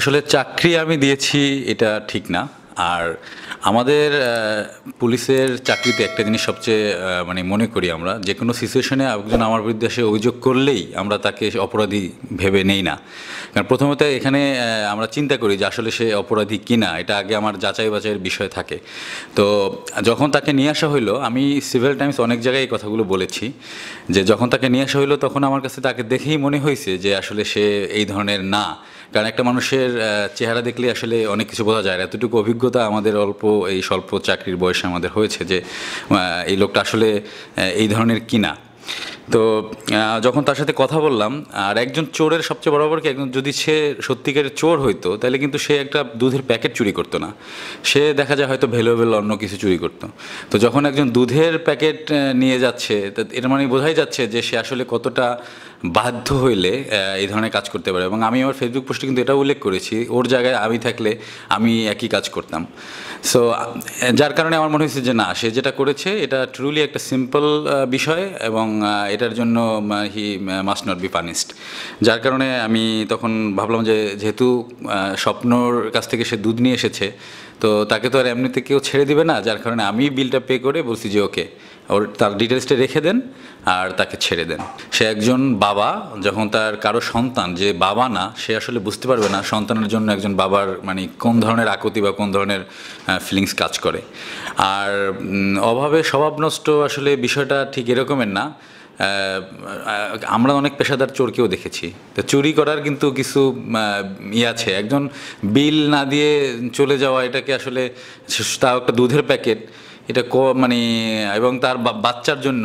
আসলে চাকরি আমি দিয়েছি এটা ঠিক না আর আমাদের পুলিশের চাকরিতে একটা জিনিস সবচেয়ে মানে মনে করি আমরা যে কোনো সিচুয়েশনে একজন আমার বিরুদ্ধে সে অভিযোগ করলেই আমরা তাকে অপরাধী ভেবে নেই না কারণ প্রথমত এখানে আমরা চিন্তা করি যে আসলে সে অপরাধী কিনা এটা আগে আমার যাচাই বাছাইয়ের বিষয় থাকে তো যখন তাকে নিয়ে আসা হইলো আমি সিভিল টাইমস অনেক জায়গায় এই কথাগুলো বলেছি যে যখন তাকে নিয়ে আসা হইলো তখন আমার কাছে তাকে দেখেই মনে হয়েছে যে আসলে সে এই ধরনের না কারণ একটা মানুষের চেহারা দেখলে আসলে অনেক কিছু বোঝা যায় না এতটুকু অভিজ্ঞতা আমাদের অল্প এই স্বল্প চাকরির বয়সে আমাদের হয়েছে যে এই লোকটা আসলে এই ধরনের কিনা তো যখন তার সাথে কথা বললাম আর একজন চোরের সবচেয়ে বড় কি একজন যদি সে সত্যিকারের চোর হইতো তাহলে কিন্তু সে একটা দুধের প্যাকেট চুরি করতো না সে দেখা যায় হয়তো ভ্যালুয়েবল অন্য কিছু চুরি করতো তো যখন একজন দুধের প্যাকেট নিয়ে যাচ্ছে এর মানে বোঝাই যাচ্ছে যে সে আসলে কতটা বাধ্য হইলে এই ধরনের কাজ করতে পারে এবং আমি আমার ফেসবুক পোস্টে কিন্তু এটা উল্লেখ করেছি ওর জায়গায় আমি থাকলে আমি একই কাজ করতাম সো যার কারণে আমার মনে হয়েছে যে না সে যেটা করেছে এটা ট্রুলি একটা সিম্পল বিষয় এবং এটার জন্য he must not be punished যার কারণে আমি তখন ভাবলাম যে যেহেতু স্বপ্নর কাছ থেকে সে দুধ নিয়ে এসেছে তো তাকে তো আর এমনিতে কেউ ছেড়ে দিবে না যার কারণে আমি বিলটা পে করে বলছি যে ওকে ওর তার ডিটেলসটা রেখে দেন আর তাকে ছেড়ে দেন সে একজন বাবা যখন তার কারো সন্তান যে বাবা না সে আসলে বুঝতে পারবে না সন্তানের জন্য একজন বাবার মানে কোন ধরনের আকুতি বা কোন ধরনের ফিলিংস কাজ করে আর অভাবে স্বভাব নষ্ট আসলে বিষয়টা ঠিক এরকমের না আমরা অনেক পেশাদার চোরকেও দেখেছি তো চুরি করার কিন্তু কিছু ইয়ে আছে একজন বিল না দিয়ে চলে যাওয়া এটাকে আসলে তাও একটা দুধের প্যাকেট এটা মানে এবং তার বাচ্চার জন্য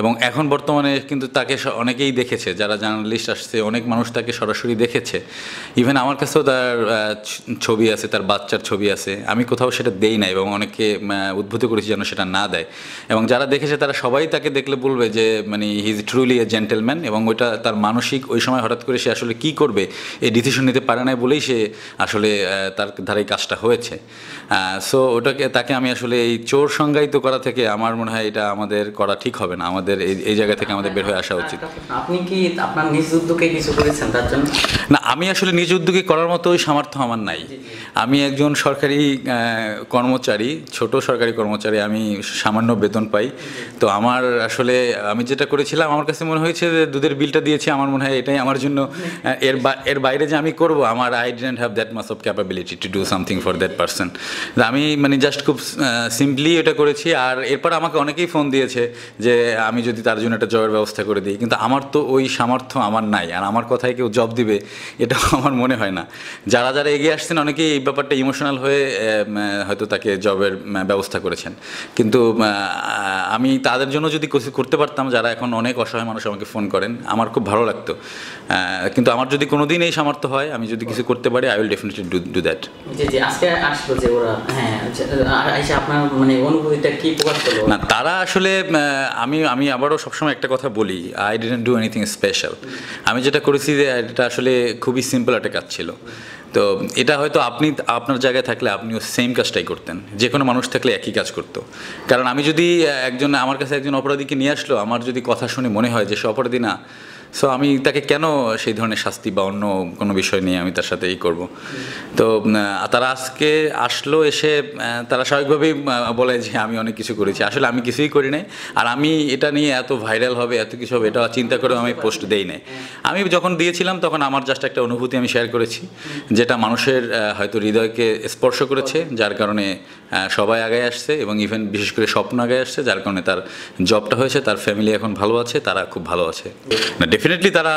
এবং এখন বর্তমানে কিন্তু তাকে অনেকেই দেখেছে যারা জার্নালিস্ট আসছে অনেক মানুষ তাকে সরাসরি দেখেছে ইভেন আমার কাছেও তার ছবি আছে তার বাচ্চার ছবি আছে আমি কোথাও সেটা দেই না এবং অনেকে উদ্ভূত করেছি যেন সেটা না দেয় এবং যারা দেখেছে তারা সবাই তাকে দেখলে বলবে যে মানে he is truly a gentleman এবং ওইটা তার মানসিক ওই সময় হঠাৎ করে সে আসলে কি করবে এই ডিসিশন নিতে পারে না বলেই সে আসলে তার ধারে কাজটা হয়েছে সো ওটাকে তাকে আমি আসলে এই চোর সংজ্ঞায়িত করা থেকে আমার মনে হয় এটা আমাদের করা ঠিক হবে না আমাদের আমাদের এই জায়গা থেকে আমাদের বের হয়ে আসা উচিত আপনি কি আপনার নিজ উদ্যোগে কিছু করেছেন তার জন্য না আমি আসলে নিজ উদ্যোগে করার মতো ওই সামর্থ্য আমার নাই আমি একজন সরকারি কর্মচারী ছোট সরকারি কর্মচারী আমি সামান্য বেতন পাই তো আমার আসলে আমি যেটা করেছিলাম আমার কাছে মনে হয়েছে যে দুধের বিলটা দিয়েছি আমার মনে হয় এটাই আমার জন্য এর এর বাইরে যে আমি করব আমার I don't have that much of capability to do something for that person আমি মানে জাস্ট খুব সিম্পলি এটা করেছি আর এরপর আমাকে অনেকেই ফোন দিয়েছে যে আমি যদি তার জন্য একটা জবের ব্যবস্থা করে দিই কিন্তু আমার তো ওই সামর্থ্য আমার নাই আর আমার কথায় কেউ জব দিবে এটা আমার মনে হয় না যারা যারা এগিয়ে আসছেন অনেকেই এই ব্যাপারটা ইমোশনাল হয়ে হয়তো তাকে জবের ব্যবস্থা করেছেন কিন্তু আমি তাদের জন্য যদি করতে পারতাম যারা এখন অনেক অসহায় মানুষ আমাকে ফোন করেন আমার খুব ভালো লাগতো কিন্তু আমার যদি কোনো দিন এই সামর্থ্য হয় আমি যদি কিছু করতে পারি I will definitely do do that হ্যাঁ আচ্ছা মানে না তারা আসলে আমি আমি আবারও সবসময় একটা কথা বলি I didn't do anything special আমি যেটা করেছি যে এটা আসলে খুবই সিম্পল একটা কাজ ছিল তো এটা হয়তো আপনি আপনার জায়গায় থাকলে আপনিও সেম কাজটাই করতেন যে কোনো মানুষ থাকলে একই কাজ করতো কারণ আমি যদি একজন আমার কাছে একজন অপরাধীকে নিয়ে আসলো আমার যদি কথা শুনে মনে হয় যে সে অপরাধী না সো আমি তাকে কেন সেই ধরনের শাস্তি বা অন্য কোনো বিষয় নিয়ে আমি তার সাথে এই করব তো তারা আজকে আসলো এসে তারা স্বাভাবিকভাবেই বলে যে আমি অনেক কিছু করেছি আসলে আমি কিছুই করি নাই আর আমি এটা নিয়ে এত ভাইরাল হবে এত কিছু হবে এটা চিন্তা করেও আমি পোস্ট দেই নাই আমি যখন দিয়েছিলাম তখন আমার জাস্ট একটা অনুভূতি আমি শেয়ার করেছি যেটা মানুষের হয়তো হৃদয়কে স্পর্শ করেছে যার কারণে সবাই আগে আসছে এবং ইভেন বিশেষ করে স্বপ্ন আগে আসছে যার কারণে তার জবটা হয়েছে তার ফ্যামিলি এখন ভালো আছে তারা খুব ভালো আছে ডেফিনেটলি তারা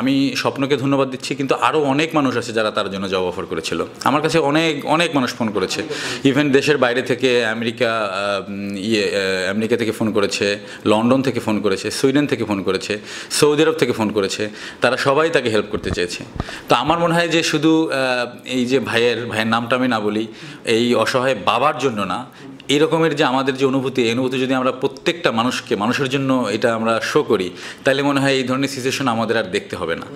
আমি স্বপ্নকে ধন্যবাদ দিচ্ছি কিন্তু আরও অনেক মানুষ আছে যারা তার জন্য জব অফার করেছিল আমার কাছে অনেক অনেক মানুষ ফোন করেছে ইভেন দেশের বাইরে থেকে আমেরিকা ইয়ে আমেরিকা থেকে ফোন করেছে লন্ডন থেকে ফোন করেছে সুইডেন থেকে ফোন করেছে সৌদি আরব থেকে ফোন করেছে তারা সবাই তাকে হেল্প করতে চেয়েছে তো আমার মনে হয় যে শুধু এই যে ভাইয়ের ভাইয়ের নামটা আমি না বলি এই অসহায় বাবার জন্য না এরকমের যে আমাদের যে অনুভূতি এই অনুভূতি যদি আমরা প্রত্যেকটা মানুষকে মানুষের জন্য এটা আমরা শো করি তাহলে মনে হয় এই ধরনের সিচুয়েশন আমাদের আর দেখতে হবে না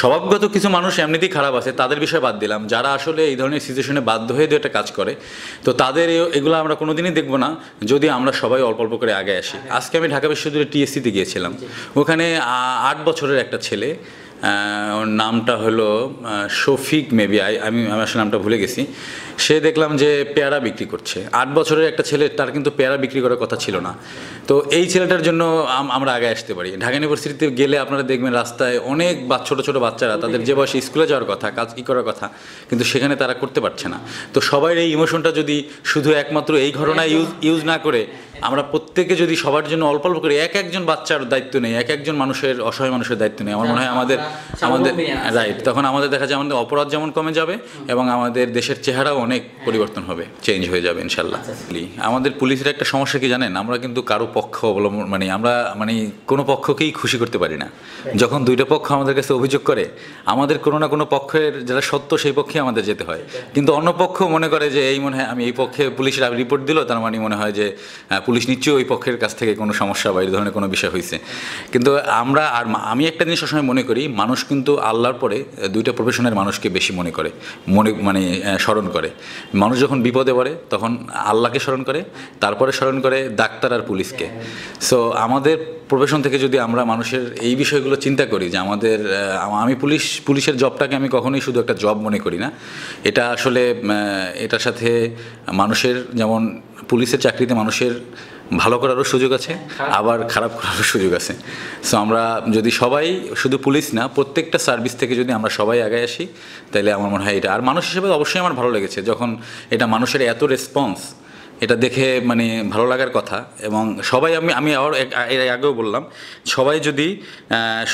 স্বভাবগত কিছু মানুষ এমনিতেই খারাপ আছে তাদের বিষয়ে বাদ দিলাম যারা আসলে এই ধরনের সিচুয়েশনে বাধ্য হয়ে দু একটা কাজ করে তো তাদের এগুলো আমরা কোনোদিনই দেখবো না যদি আমরা সবাই অল্প অল্প করে আগে আসি হ্যাঁ, হ্যাঁ। আজকে আমি ঢাকা বিশ্ববিদ্যালয়ের টিএসসিতে গিয়েছিলাম ওখানে আট বছরের একটা ছেলে ওর নামটা হলো শফিক মেবি আমি আমি আসলে নামটা ভুলে গেছি সে দেখলাম যে পেয়ারা বিক্রি করছে আট বছরের একটা ছেলে তার কিন্তু পেয়ারা বিক্রি করার কথা ছিল না তো এই ছেলেটার জন্য আমরা আগে আসতে পারি ঢাকা ইউনিভার্সিটিতে গেলে আপনারা দেখবেন রাস্তায় অনেক ছোটো ছোটো বাচ্চারা তাদের যে বয়সে স্কুলে যাওয়ার কথা কাজ কী করার কথা কিন্তু সেখানে তারা করতে পারছে না তো সবাই এই ইমোশনটা যদি শুধু একমাত্র এই ঘটনায় ইউজ ইউজ না করে আমরা প্রত্যেকে যদি সবার জন্য অল্প অল্প করে এক একজন বাচ্চার দায়িত্ব নেই এক একজন মানুষের অসহায় মানুষের দায়িত্ব নেই আমার মনে হয় আমাদের আমাদের রাইট তখন আমাদের দেখা যায় আমাদের অপরাধ যেমন কমে যাবে এবং আমাদের দেশের চেহারাও অনেক পরিবর্তন হবে চেঞ্জ হয়ে যাবে ইনশাল্লাহ আচ্ছা, আচ্ছা। আমাদের পুলিশের একটা সমস্যা কি জানেন আমরা কিন্তু কারো পক্ষ অবলম্বন মানে আমরা মানে কোনো পক্ষকেই খুশি করতে পারি না যখন দুইটা পক্ষ আমাদের কাছে অভিযোগ করে আমাদের কোনো না কোনো পক্ষের যারা সত্য সেই পক্ষে আমাদের যেতে হয় কিন্তু অন্য পক্ষ মনে করে যে এই মনে হয় আমি এই পক্ষে পুলিশের রিপোর্ট দিল তার মানে মনে হয় যে পুলিশ নিশ্চয়ই ওই পক্ষের কাছ থেকে কোনো সমস্যা বা এই ধরনের কোনো বিষয় হয়েছে কিন্তু আমরা আর আমি একটা জিনিস সবসময় মনে করি মানুষ কিন্তু আল্লাহর পরে দুইটা প্রফেশনের মানুষকে বেশি মনে করে মনে মানে স্মরণ করে মানুষ যখন বিপদে পড়ে তখন আল্লাহকে স্মরণ করে তারপরে স্মরণ করে ডাক্তার আর পুলিশকে সো আমাদের প্রফেশন থেকে যদি আমরা মানুষের এই বিষয়গুলো চিন্তা করি যে আমাদের আমি পুলিশ পুলিশের জবটাকে আমি কখনোই শুধু একটা জব মনে করি না এটা আসলে এটার সাথে মানুষের যেমন পুলিশের চাকরিতে মানুষের ভালো করারও সুযোগ আছে আবার খারাপ করারও সুযোগ আছে সো আমরা যদি সবাই শুধু পুলিশ না প্রত্যেকটা সার্ভিস থেকে যদি আমরা সবাই আগে আসি তাহলে আমার মনে হয় এটা আর মানুষ হিসেবে অবশ্যই আমার ভালো লেগেছে যখন এটা মানুষের এত রেসপন্স এটা দেখে মানে ভালো লাগার কথা এবং সবাই আমি আমি আবার এর আগেও বললাম সবাই যদি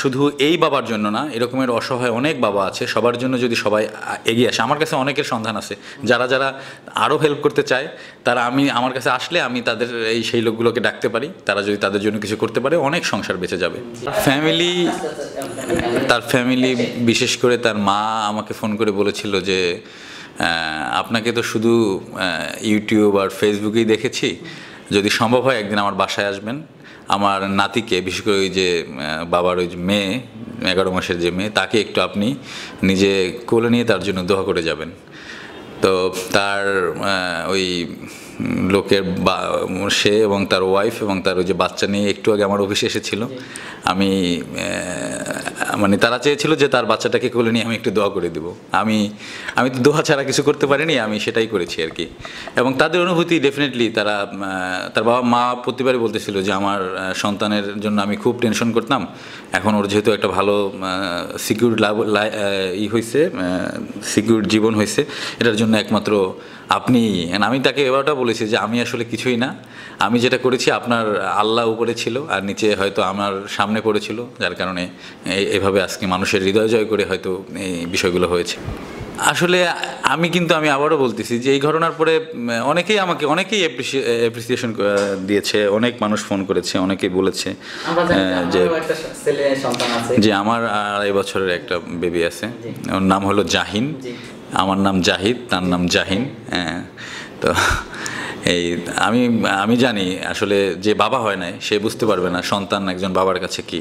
শুধু এই বাবার জন্য না এরকমের অসহায় অনেক বাবা আছে সবার জন্য যদি সবাই এগিয়ে আসে আমার কাছে অনেকের সন্ধান আছে যারা যারা আরও হেল্প করতে চায় তারা আমি আমার কাছে আসলে আমি তাদের এই সেই লোকগুলোকে ডাকতে পারি তারা যদি তাদের জন্য কিছু করতে পারে অনেক সংসার বেঁচে যাবে ফ্যামিলি তার ফ্যামিলি বিশেষ করে তার মা আমাকে ফোন করে বলেছিল যে আপনাকে তো শুধু ইউটিউব আর ফেসবুকেই দেখেছি যদি সম্ভব হয় একদিন আমার বাসায় আসবেন আমার নাতিকে বিশেষ করে ওই যে বাবার ওই মেয়ে এগারো মাসের যে মেয়ে তাকে একটু আপনি নিজে কোলে নিয়ে তার জন্য দোয়া করে যাবেন তো তার ওই লোকের বা সে এবং তার ওয়াইফ এবং তার ওই যে বাচ্চা নিয়ে একটু আগে আমার অফিসে এসেছিল আমি মানে তারা চেয়েছিল যে তার বাচ্চাটাকে কোলে নিয়ে আমি একটু দোয়া করে দেবো আমি আমি তো দোয়া ছাড়া কিছু করতে পারিনি আমি সেটাই করেছি আর কি এবং তাদের অনুভূতি ডেফিনেটলি তারা তার বাবা মা প্রতিবারই বলতেছিল যে আমার সন্তানের জন্য আমি খুব টেনশন করতাম এখন ওর যেহেতু একটা ভালো সিকিউর ই হয়েছে সিকিউর জীবন হয়েছে এটার জন্য একমাত্র আপনি আমি তাকে এবারটা বলেছি যে আমি আসলে কিছুই না আমি যেটা করেছি আপনার আল্লাহ উপরে ছিল আর নিচে হয়তো আমার সামনে পড়েছিল যার কারণে এভাবে আজকে মানুষের হৃদয় জয় করে হয়তো এই বিষয়গুলো হয়েছে আসলে আমি কিন্তু আমি আবারও বলতেছি যে এই ঘটনার পরে অনেকেই আমাকে অনেকেই অ্যাপ্রিসিয়েশন দিয়েছে অনেক মানুষ ফোন করেছে অনেকেই বলেছে যে যে আমার আড়াই বছরের একটা বেবি আছে ওর নাম হলো জাহিন আমার নাম জাহিদ তার নাম জাহিন হ্যাঁ তো এই আমি আমি জানি আসলে যে বাবা হয় নাই সে বুঝতে পারবে না সন্তান একজন বাবার কাছে কি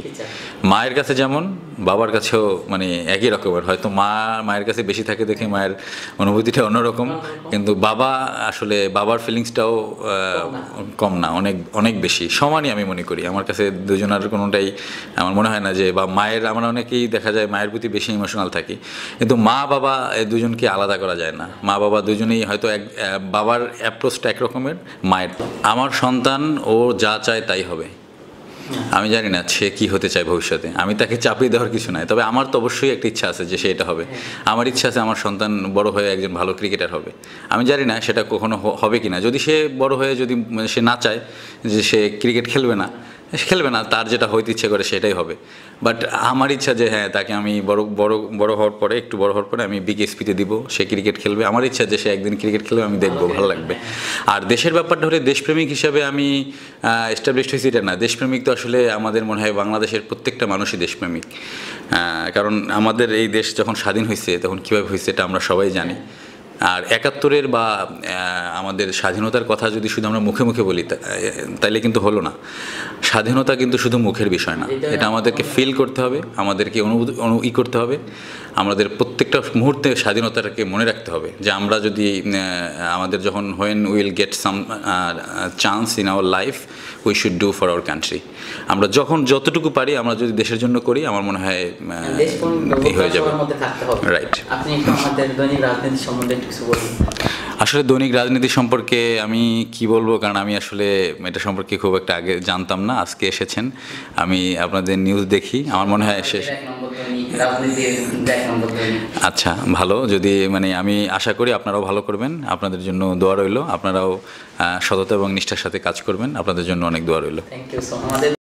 মায়ের কাছে যেমন বাবার কাছেও মানে একই রকমের হয়তো মা মায়ের কাছে বেশি থাকে দেখে মায়ের অনুভূতিটা অন্যরকম কিন্তু বাবা আসলে বাবার ফিলিংসটাও কম না অনেক অনেক বেশি সমানই আমি মনে করি আমার কাছে দুজনের কোনোটাই আমার মনে হয় না যে বা মায়ের আমরা অনেকেই দেখা যায় মায়ের প্রতি বেশি ইমোশনাল থাকি কিন্তু মা বাবা দুজনকে আলাদা করা যায় না মা বাবা দুজনেই হয়তো এক বাবার অ্যাপ্রোচটা একরকম রকমের মায়ের আমার সন্তান ও যা চায় তাই হবে আমি জানি না সে কি হতে চায় ভবিষ্যতে আমি তাকে চাপিয়ে দেওয়ার কিছু নাই তবে আমার তো অবশ্যই একটা ইচ্ছা আছে যে সে এটা হবে আমার ইচ্ছা আছে আমার সন্তান বড় হয়ে একজন ভালো ক্রিকেটার হবে আমি জানি না সেটা কখনো হবে কি না যদি সে বড় হয়ে যদি মানে সে না চায় যে সে ক্রিকেট খেলবে না খেলবে না তার যেটা হইতে ইচ্ছে করে সেটাই হবে বাট আমার ইচ্ছা যে হ্যাঁ তাকে আমি বড় বড় বড় হওয়ার পরে একটু বড় হওয়ার পরে আমি বিগ এসপিতে দিব সে ক্রিকেট খেলবে আমার ইচ্ছা যে সে একদিন ক্রিকেট খেলবে আমি দেখবো আচ্ছা। ভালো লাগবে আর দেশের ব্যাপারটা হলে দেশপ্রেমিক হিসাবে আমি এস্টাবলিশড হয়েছি এটা না দেশপ্রেমিক তো আসলে আমাদের মনে হয় বাংলাদেশের প্রত্যেকটা মানুষই দেশপ্রেমিক কারণ আমাদের এই দেশ যখন স্বাধীন হয়েছে তখন কীভাবে হয়েছে এটা আমরা সবাই জানি আর একাত্তরের বা আমাদের স্বাধীনতার কথা যদি শুধু আমরা মুখে মুখে বলি তাইলে কিন্তু হলো না স্বাধীনতা কিন্তু শুধু মুখের বিষয় না এটা আমাদেরকে ফিল করতে হবে আমাদেরকে অনুভূতি ই করতে হবে আমাদের প্রত্যেকটা মুহূর্তে স্বাধীনতাটাকে মনে রাখতে হবে যে আমরা যদি আমাদের যখন when will get some chance in our life we should do for our country আমরা যখন যতটুকু পারি আমরা যদি দেশের জন্য করি আমার মনে হয় হয়ে যাবে রাইট দৈনিক আসলে দৈনিক রাজনীতি সম্পর্কে আমি কি বলবো কারণ আমি আসলে এটা সম্পর্কে খুব একটা আগে জানতাম না আজকে এসেছেন আমি আপনাদের নিউজ দেখি আমার মনে হয় শেষ আচ্ছা ভালো যদি মানে আমি আশা করি আপনারাও ভালো করবেন আপনাদের জন্য দোয়া রইল আপনারাও সততা এবং নিষ্ঠার সাথে কাজ করবেন আপনাদের জন্য অনেক দোয়া রইল থ্যাংক ইউ সো